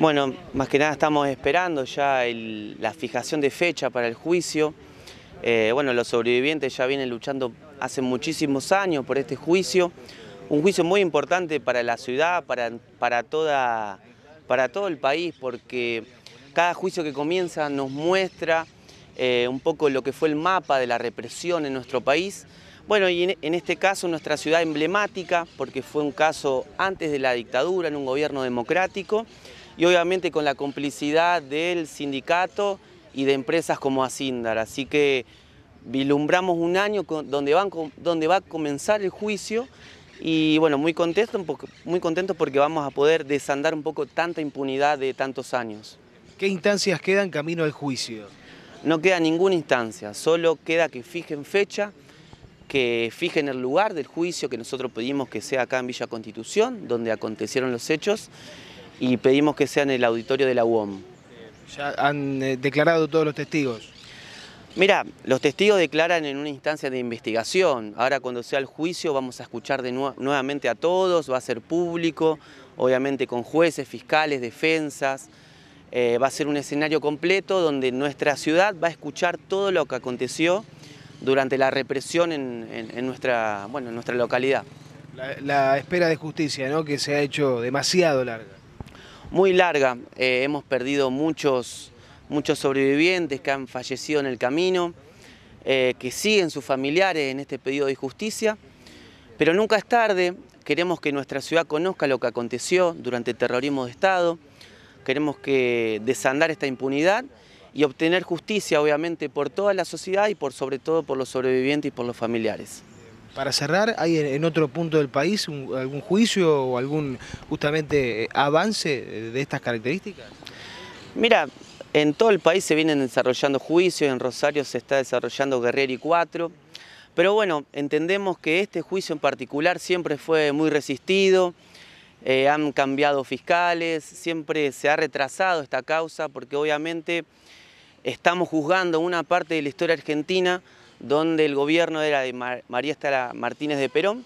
Bueno, más que nada estamos esperando ya la fijación de fecha para el juicio. Eh, bueno, los sobrevivientes ya vienen luchando hace muchísimos años por este juicio. Un juicio muy importante para la ciudad, para, para, toda, para todo el país, porque cada juicio que comienza nos muestra eh, un poco lo que fue el mapa de la represión en nuestro país. Bueno, y en este caso nuestra ciudad emblemática, porque fue un caso antes de la dictadura, en un gobierno democrático, y obviamente con la complicidad del sindicato y de empresas como Asindar. Así que vislumbramos un año donde, donde va a comenzar el juicio y bueno, muy contento, muy contento porque vamos a poder desandar un poco tanta impunidad de tantos años. ¿Qué instancias quedan camino al juicio? No queda ninguna instancia, solo queda que fijen fecha, que fijen el lugar del juicio que nosotros pedimos que sea acá en Villa Constitución, donde acontecieron los hechos y pedimos que sea en el auditorio de la UOM. ¿Ya han eh, declarado todos los testigos? Mira, los testigos declaran en una instancia de investigación. Ahora cuando sea el juicio vamos a escuchar de nuevamente a todos, va a ser público, obviamente con jueces, fiscales, defensas. Eh, va a ser un escenario completo donde nuestra ciudad va a escuchar todo lo que aconteció durante la represión en, nuestra, bueno, en nuestra localidad. La, la espera de justicia, ¿no? que se ha hecho demasiado larga muy larga. Eh, hemos perdido muchos, muchos sobrevivientes que han fallecido en el camino, eh, que siguen sus familiares en este pedido de justicia. Pero nunca es tarde, queremos que nuestra ciudad conozca lo que aconteció durante el terrorismo de Estado, queremos que desandar esta impunidad y obtener justicia, obviamente, por toda la sociedad y por sobre todo por los sobrevivientes y por los familiares. Para cerrar, ¿hay en otro punto del país algún juicio o algún justamente eh, avance eh, de estas características? Mira, en todo el país se vienen desarrollando juicios, en Rosario se está desarrollando y 4, pero bueno, entendemos que este juicio en particular siempre fue muy resistido, eh, han cambiado fiscales, siempre se ha retrasado esta causa porque obviamente estamos juzgando una parte de la historia argentina donde el gobierno era de María Estela Martínez de Perón,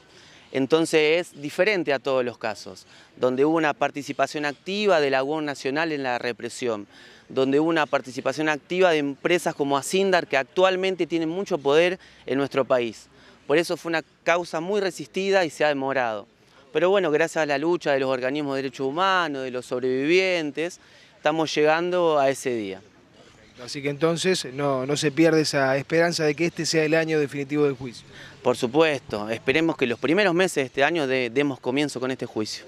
entonces es diferente a todos los casos, donde hubo una participación activa de la UN Nacional en la represión, donde hubo una participación activa de empresas como Asindar, que actualmente tienen mucho poder en nuestro país. Por eso fue una causa muy resistida y se ha demorado. Pero bueno, gracias a la lucha de los organismos de derechos humanos, de los sobrevivientes, estamos llegando a ese día. Así que entonces no, no se pierde esa esperanza de que este sea el año definitivo del juicio. Por supuesto, esperemos que los primeros meses de este año demos comienzo con este juicio.